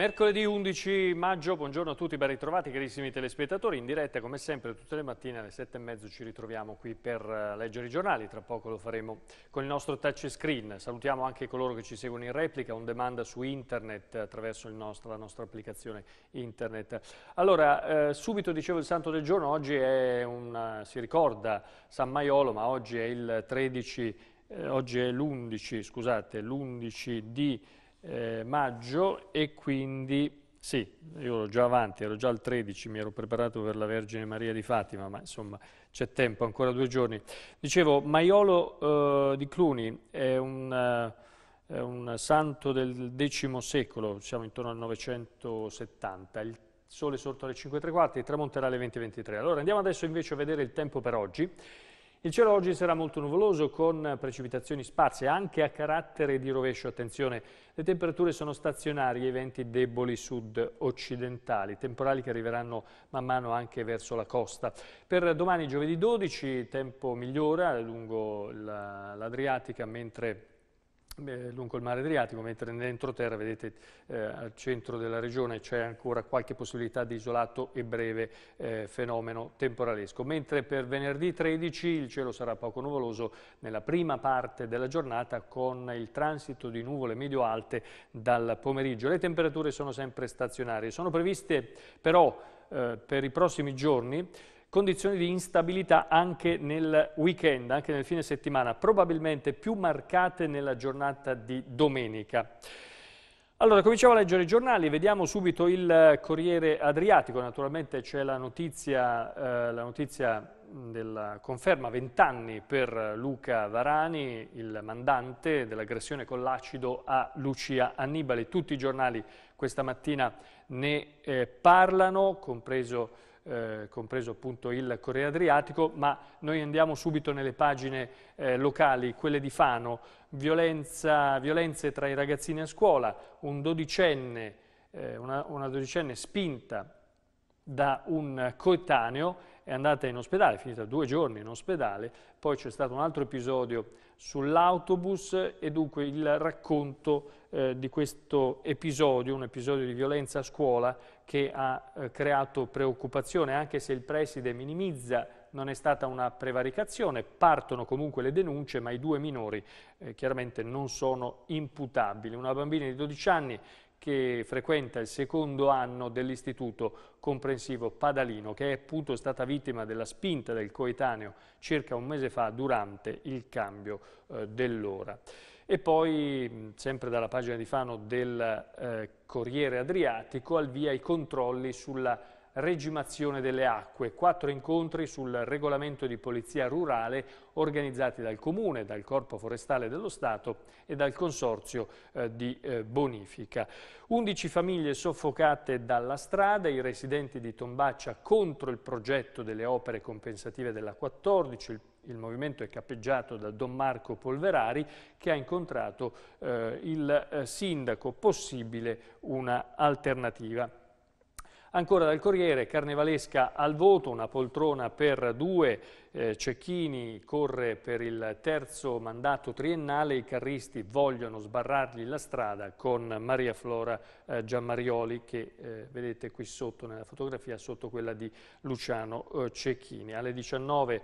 Mercoledì 11 maggio, buongiorno a tutti, ben ritrovati carissimi telespettatori, in diretta come sempre tutte le mattine alle sette e mezzo ci ritroviamo qui per eh, leggere i giornali, tra poco lo faremo con il nostro touch screen, salutiamo anche coloro che ci seguono in replica, on demand su internet attraverso nostro, la nostra applicazione internet. Allora, eh, subito dicevo il santo del giorno, oggi una, si ricorda San Maiolo ma oggi è il 13, eh, oggi è l'11, scusate, l'11 di eh, maggio e quindi, sì, io ero già avanti, ero già al 13, mi ero preparato per la Vergine Maria di Fatima, ma insomma c'è tempo, ancora due giorni. Dicevo, Maiolo eh, di Cluni è un, eh, è un, santo del X secolo, siamo intorno al 970, il sole sorto alle 5.34 e tramonterà alle 20.23. Allora andiamo adesso invece a vedere il tempo per oggi. Il cielo oggi sarà molto nuvoloso con precipitazioni sparse anche a carattere di rovescio. Attenzione, le temperature sono stazionarie i venti deboli sud-occidentali, temporali che arriveranno man mano anche verso la costa. Per domani giovedì 12 tempo migliora lungo l'Adriatica mentre eh, lungo il mare Adriatico, mentre nell'entroterra, vedete, eh, al centro della regione c'è ancora qualche possibilità di isolato e breve eh, fenomeno temporalesco. Mentre per venerdì 13 il cielo sarà poco nuvoloso nella prima parte della giornata con il transito di nuvole medio-alte dal pomeriggio. Le temperature sono sempre stazionarie. Sono previste però eh, per i prossimi giorni condizioni di instabilità anche nel weekend, anche nel fine settimana, probabilmente più marcate nella giornata di domenica. Allora, cominciamo a leggere i giornali, vediamo subito il Corriere Adriatico, naturalmente c'è la notizia, eh, la notizia della conferma 20 anni per Luca Varani, il mandante dell'aggressione con l'acido a Lucia Annibale. Tutti i giornali questa mattina ne eh, parlano, compreso eh, compreso appunto il Corriere Adriatico, ma noi andiamo subito nelle pagine eh, locali, quelle di Fano, Violenza, violenze tra i ragazzini a scuola, un dodicenne, eh, una, una dodicenne spinta da un coetaneo è andata in ospedale, è finita due giorni in ospedale, poi c'è stato un altro episodio sull'autobus e dunque il racconto eh, di questo episodio, un episodio di violenza a scuola che ha eh, creato preoccupazione, anche se il preside minimizza non è stata una prevaricazione, partono comunque le denunce, ma i due minori eh, chiaramente non sono imputabili. Una bambina di 12 anni che frequenta il secondo anno dell'Istituto Comprensivo Padalino, che è appunto stata vittima della spinta del coetaneo circa un mese fa durante il cambio eh, dell'ora. E poi, sempre dalla pagina di Fano del eh, Corriere Adriatico, al via i controlli sulla regimazione delle acque, quattro incontri sul regolamento di polizia rurale organizzati dal Comune, dal Corpo Forestale dello Stato e dal Consorzio eh, di eh, Bonifica. Undici famiglie soffocate dalla strada, i residenti di Tombaccia contro il progetto delle opere compensative della 14, il il movimento è cappeggiato da Don Marco Polverari che ha incontrato eh, il eh, sindaco, possibile una alternativa. Ancora dal Corriere, carnevalesca al voto, una poltrona per due, eh, Cecchini corre per il terzo mandato triennale, i carristi vogliono sbarrargli la strada con Maria Flora eh, Giammarioli che eh, vedete qui sotto nella fotografia, sotto quella di Luciano eh, Cecchini. Alle 19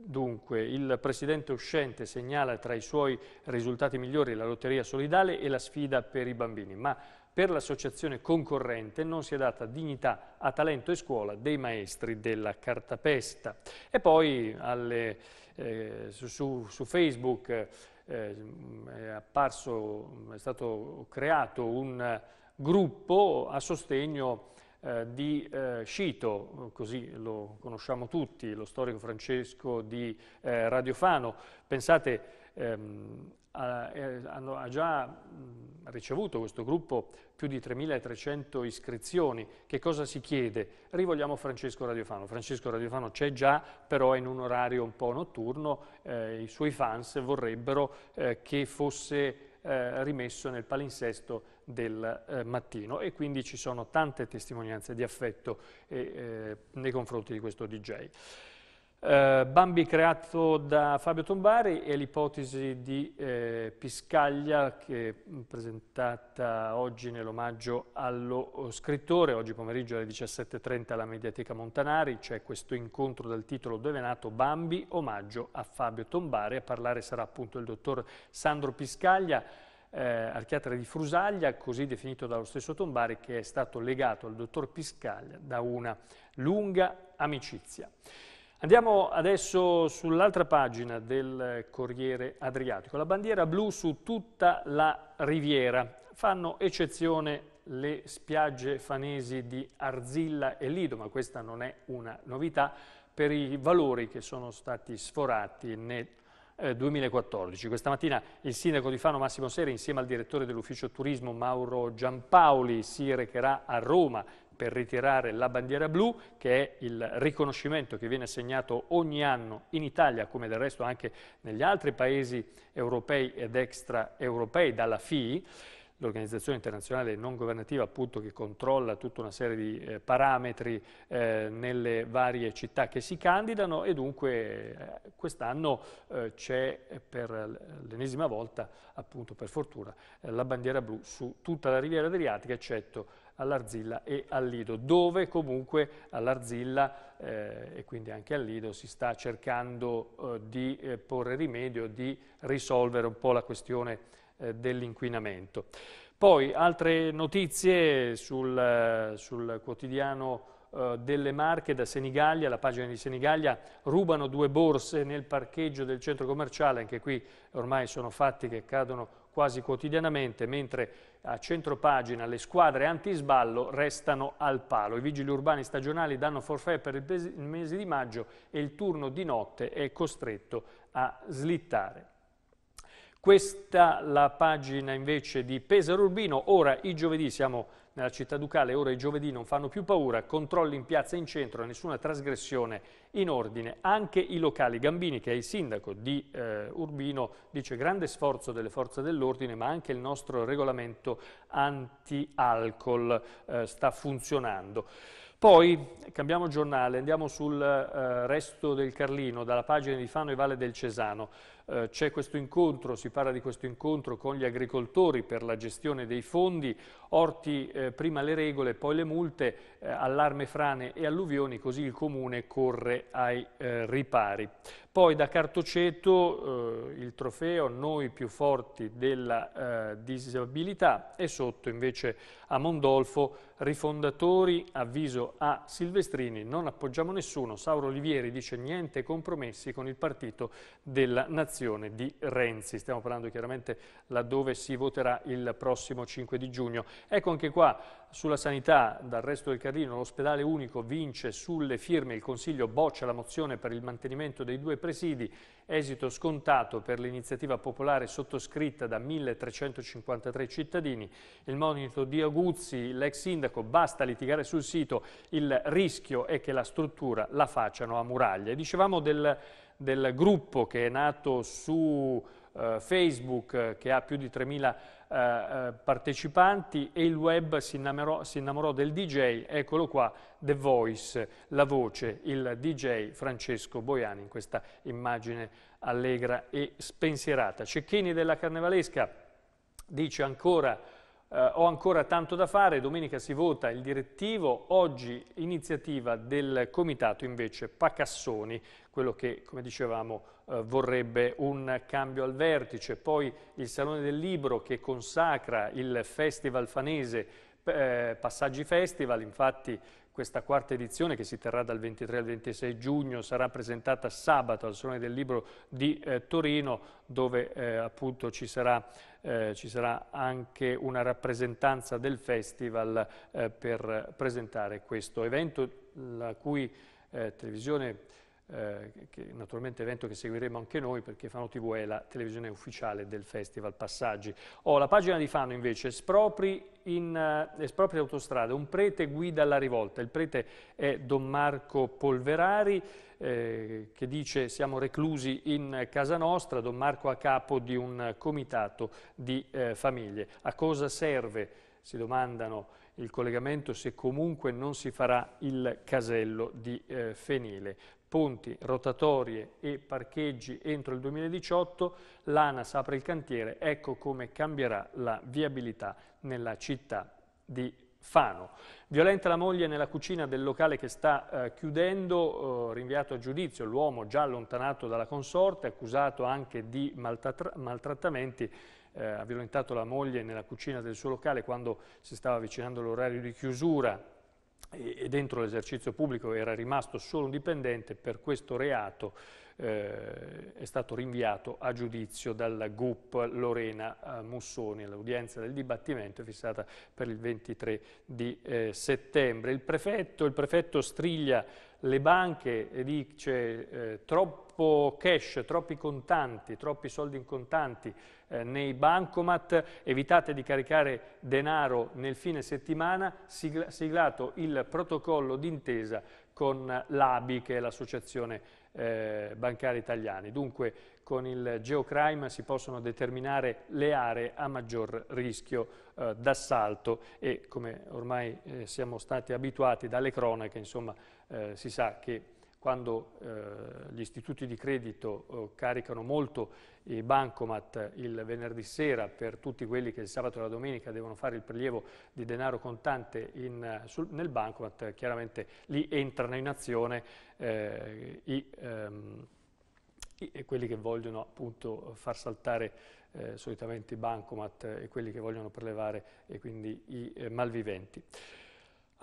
Dunque, il presidente uscente segnala tra i suoi risultati migliori la lotteria solidale e la sfida per i bambini, ma per l'associazione concorrente non si è data dignità a talento e scuola dei maestri della cartapesta. E poi alle, eh, su, su, Facebook eh, è, apparso, è stato creato un eh, gruppo a sostegno eh, di eh, Scito, così lo conosciamo tutti, lo storico francesco di eh, Radiofano. Pensate, ehm, eh, ha, ha, già mh, ricevuto questo gruppo più di 3.300 iscrizioni. Che cosa si chiede? Rivogliamo Francesco Radiofano. Francesco Radiofano c'è già, però è in un orario un po' notturno. Eh, I suoi fans vorrebbero eh, che fosse eh, rimesso nel palinsesto del eh, mattino e quindi ci sono tante testimonianze di affetto eh, nei confronti di questo DJ. Eh, Bambi creato da Fabio Tombari e l'ipotesi di eh, Piscaglia che è presentata oggi nell'omaggio allo oh, scrittore, oggi pomeriggio alle 17.30 alla Mediateca Montanari, c'è questo incontro dal titolo Dove è nato Bambi, omaggio a Fabio Tombari, a parlare sarà appunto il dottor Sandro Piscaglia, eh, archiatra di Frusaglia, così definito dallo stesso Tombari, che è stato legato al dottor Piscaglia da una lunga amicizia. Andiamo adesso sull'altra pagina del Corriere Adriatico. La bandiera blu su tutta la riviera. Fanno eccezione le spiagge fanesi di Arzilla e Lido, ma questa non è una novità per i valori che sono stati sforati nel 2014. Eh, questa mattina il sindaco di Fano Massimo Sera insieme al direttore dell'ufficio turismo Mauro Giampaoli si recherà a Roma per ritirare la bandiera blu, che è il riconoscimento che viene assegnato ogni anno in Italia, come del resto anche negli altri paesi europei ed extraeuropei, dalla FII, l'organizzazione internazionale non governativa appunto che controlla tutta una serie di eh, parametri eh, nelle varie città che si candidano e dunque eh, quest'anno eh, c'è eh, per l'ennesima volta appunto per fortuna eh, la bandiera blu su tutta la riviera adriatica eccetto all'Arzilla e al Lido, dove comunque all'Arzilla eh, e quindi anche al Lido si sta cercando eh, di eh, porre rimedio, di risolvere un po' la questione eh, dell'inquinamento. Poi altre notizie sul, sul quotidiano eh, delle Marche da Senigallia, la pagina di Senigallia, rubano due borse nel parcheggio del centro commerciale, anche qui ormai sono fatti che cadono quasi quotidianamente, mentre a centro pagina le squadre antisballo restano al palo. I vigili urbani stagionali danno forfè per il mese di maggio e il turno di notte è costretto a slittare. Questa la pagina invece di Pesaro Urbino, ora i giovedì siamo nella città ducale ora i giovedì non fanno più paura, controlli in piazza e in centro, nessuna trasgressione in ordine. Anche i locali Gambini, che è il sindaco di eh, Urbino, dice grande sforzo delle forze dell'ordine, ma anche il nostro regolamento anti-alcol eh, sta funzionando. Poi cambiamo giornale, andiamo sul eh, resto del Carlino, dalla pagina di Fano e Valle del Cesano. Eh, c'è questo incontro, si parla di questo incontro con gli agricoltori per la gestione dei fondi, orti eh, prima le regole, poi le multe, eh, allarme frane e alluvioni, così il Comune corre ai eh, ripari. Poi da Cartoceto eh, il trofeo Noi più forti della disabilità e sotto invece a Mondolfo rifondatori, avviso a Silvestrini, non appoggiamo nessuno, Sauro Olivieri dice niente compromessi con il partito della nazione azione di Renzi. Stiamo parlando chiaramente laddove si voterà il prossimo 5 di giugno. Ecco anche qua sulla sanità, dal resto del Carlino, l'ospedale unico vince sulle firme, il Consiglio boccia la mozione per il mantenimento dei due presidi, esito scontato per l'iniziativa popolare sottoscritta da 1353 cittadini. Il monito di Aguzzi, l'ex sindaco, basta litigare sul sito, il rischio è che la struttura la facciano a muraglia. E dicevamo del del gruppo che è nato su eh, Facebook, che ha più di 3.000 eh, eh, partecipanti, e il web si innamorò, si innamorò del DJ, eccolo qua, The Voice, la voce, il DJ Francesco Boiani, in questa immagine allegra e spensierata. Cecchini della Carnevalesca dice ancora eh, ho ancora tanto da fare, domenica si vota il direttivo, oggi iniziativa del comitato invece Pacassoni, quello che come dicevamo eh, vorrebbe un cambio al vertice, poi il Salone del Libro che consacra il Festival Fanese eh, Passaggi Festival, infatti questa quarta edizione, che si terrà dal 23 al 26 giugno, sarà presentata sabato al Salone del Libro di eh, Torino, dove eh, appunto ci sarà, eh, ci sarà, anche una rappresentanza del festival eh, per presentare questo evento, la cui eh, televisione eh, che naturalmente è evento che seguiremo anche noi perché Fano TV è la televisione ufficiale del Festival Passaggi. Oh, la pagina di Fano invece, espropri, in, uh, espropri autostrade, un prete guida la rivolta, il prete è Don Marco Polverari eh, che dice siamo reclusi in casa nostra, Don Marco a capo di un comitato di eh, famiglie. A cosa serve, si domandano, il collegamento se comunque non si farà il casello di eh, Fenile ponti, rotatorie e parcheggi entro il 2018, l'ANAS apre il cantiere, ecco come cambierà la viabilità nella città di Fano. Violenta la moglie nella cucina del locale che sta eh, chiudendo, eh, rinviato a giudizio, l'uomo già allontanato dalla consorte, accusato anche di maltrattamenti, eh, ha violentato la moglie nella cucina del suo locale quando si stava avvicinando l'orario di chiusura e dentro l'esercizio pubblico era rimasto solo un dipendente, per questo reato eh, è stato rinviato a giudizio dalla GUP Lorena eh, Mussoni. L'udienza del dibattimento è fissata per il 23 di eh, settembre. Il prefetto, il prefetto, striglia le banche e dice eh, troppo troppo cash, troppi contanti, troppi soldi in contanti eh, nei bancomat, evitate di caricare denaro nel fine settimana, sigla siglato il protocollo d'intesa con l'ABI, che è l'Associazione eh, Bancaria Italiana. Dunque, con il geocrime si possono determinare le aree a maggior rischio eh, d'assalto e, come ormai eh, siamo stati abituati dalle cronache, insomma, eh, si sa che quando eh, gli istituti di credito eh, caricano molto i bancomat il venerdì sera per tutti quelli che il sabato e la domenica devono fare il prelievo di denaro contante in, sul, nel bancomat, chiaramente lì entrano in azione eh, i, ehm, i, quelli che vogliono appunto far saltare eh, solitamente i bancomat e quelli che vogliono prelevare e quindi i eh, malviventi.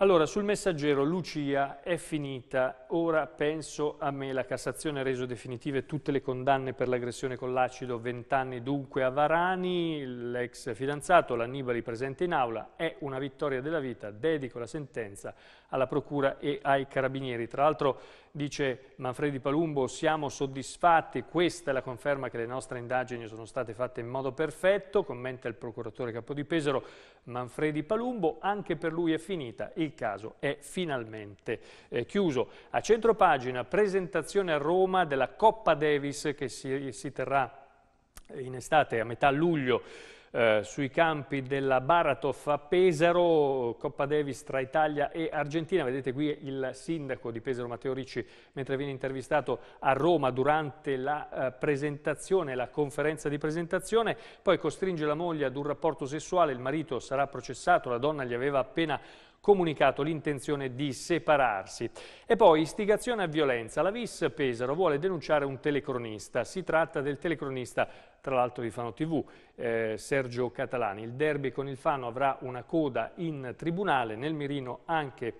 Allora, sul messaggero Lucia è finita, ora penso a me, la Cassazione ha reso definitive tutte le condanne per l'aggressione con l'acido, 20 anni dunque a Varani, l'ex fidanzato, l'Annibali presente in aula, è una vittoria della vita, dedico la sentenza alla Procura e ai Carabinieri. Tra l'altro dice Manfredi Palumbo siamo soddisfatti, questa è la conferma che le nostre indagini sono state fatte in modo perfetto, commenta il procuratore capo di Pesaro Manfredi Palumbo, anche per lui è finita, il caso è finalmente eh, chiuso. A centropagina presentazione a Roma della Coppa Davis che si, si terrà in estate a metà luglio eh, sui campi della Baratov a Pesaro, Coppa Davis tra Italia e Argentina. Vedete qui il sindaco di Pesaro Matteo Ricci mentre viene intervistato a Roma durante la eh, presentazione, la conferenza di presentazione, poi costringe la moglie ad un rapporto sessuale, il marito sarà processato, la donna gli aveva appena comunicato l'intenzione di separarsi. E poi istigazione a violenza. La Vis Pesaro vuole denunciare un telecronista. Si tratta del telecronista tra l'altro di Fano TV, eh, Sergio Catalani. Il derby con il Fano avrà una coda in tribunale, nel mirino anche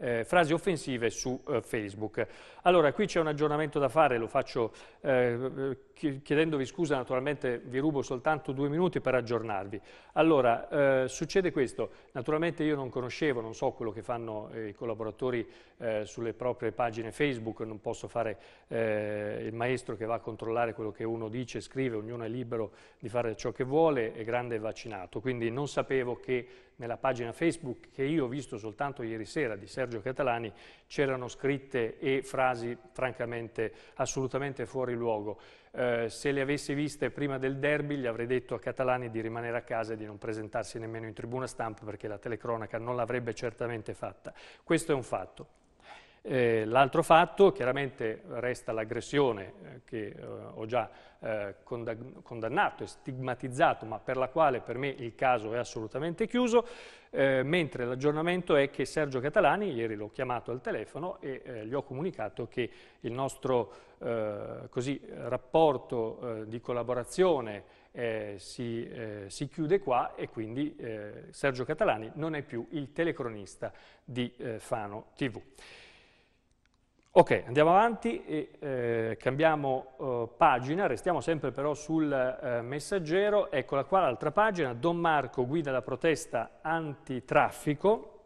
eh, frasi offensive su eh, Facebook. Allora, qui c'è un aggiornamento da fare, lo faccio eh, chiedendovi scusa, naturalmente vi rubo soltanto due minuti per aggiornarvi. Allora, eh, succede questo, naturalmente io non conoscevo, non so quello che fanno eh, i collaboratori eh, sulle proprie pagine Facebook, non posso fare il maestro che va a controllare quello che uno dice, scrive, ognuno è libero di fare ciò che vuole, è grande e vaccinato, quindi non sapevo che nella pagina Facebook che io ho visto soltanto ieri sera di Sergio Catalani c'erano scritte e frasi francamente assolutamente fuori luogo. Eh, se le avessi viste prima del derby gli avrei detto a Catalani di rimanere a casa e di non presentarsi nemmeno in tribuna stampa perché la telecronaca non l'avrebbe certamente fatta. Questo è un fatto. Eh, l'altro fatto, chiaramente, resta l'aggressione eh, che eh, ho già eh, condannato e stigmatizzato, ma per la quale per me il caso è assolutamente chiuso, eh, mentre l'aggiornamento è che Sergio Catalani, ieri l'ho chiamato al telefono e eh, gli ho comunicato che il nostro eh, così, rapporto di collaborazione si, si, chiude qua e quindi Sergio Catalani non è più il telecronista di Fano TV. Ok, andiamo avanti e eh, cambiamo eh, pagina, restiamo sempre però sul eh, messaggero, eccola qua l'altra pagina, Don Marco guida la protesta antitraffico,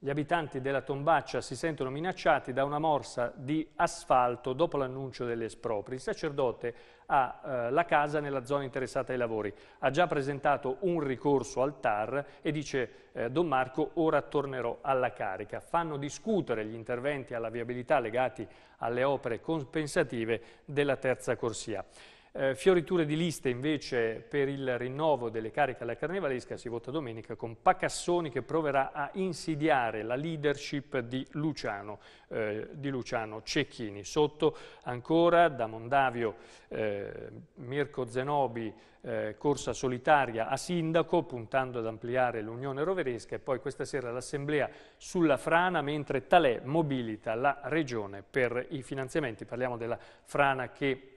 gli abitanti della Tombaccia si sentono minacciati da una morsa di asfalto dopo l'annuncio delle espropri, il sacerdote ha eh, la casa nella zona interessata ai lavori. Ha già presentato un ricorso al TAR e dice eh, Don Marco ora tornerò alla carica. Fanno discutere gli interventi alla viabilità legati alle opere compensative della terza corsia. Eh, fioriture di liste invece per il rinnovo delle cariche alla carnevalesca si vota domenica con Pacassoni che proverà a insidiare la leadership di Luciano, eh, di Luciano Cecchini. Sotto ancora da Mondavio eh, Mirko Zenobi eh, corsa solitaria a sindaco puntando ad ampliare l'Unione Roveresca e poi questa sera l'assemblea sulla frana mentre Talè mobilita la regione per i finanziamenti. Parliamo della frana che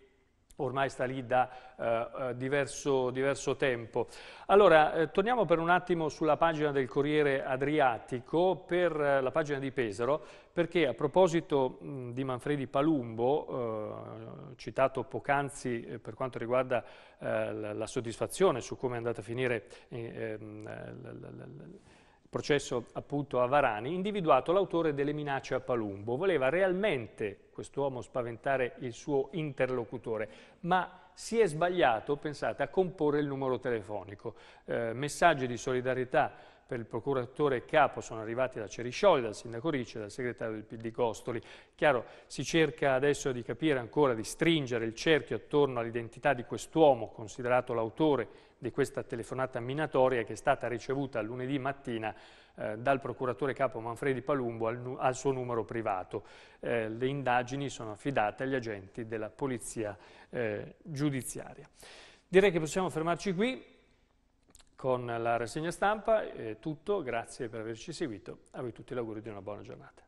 ormai sta lì da eh, eh, diverso, diverso, tempo. Allora, eh, torniamo per un attimo sulla pagina del Corriere Adriatico, per eh, la pagina di Pesaro, perché a proposito mh, di Manfredi Palumbo, eh, citato poc'anzi eh, per quanto riguarda la, la, soddisfazione su come è andata a finire... Ehm, la, la, processo appunto a Varani, individuato l'autore delle minacce a Palumbo. Voleva realmente quest'uomo spaventare il suo interlocutore, ma si è sbagliato, pensate, a comporre il numero telefonico. Eh, messaggi di solidarietà per il procuratore capo sono arrivati da Ceriscioli, dal sindaco Ricci, dal segretario del PD Costoli. Chiaro, si cerca adesso di capire ancora, di stringere il cerchio attorno all'identità di quest'uomo, considerato l'autore di questa telefonata minatoria che è stata ricevuta lunedì mattina eh, dal procuratore capo Manfredi Palumbo al, al suo numero privato. Eh, le indagini sono affidate agli agenti della polizia eh, giudiziaria. Direi che possiamo fermarci qui con la rassegna stampa. È tutto, grazie per averci seguito. A voi tutti l'augurio di una buona giornata.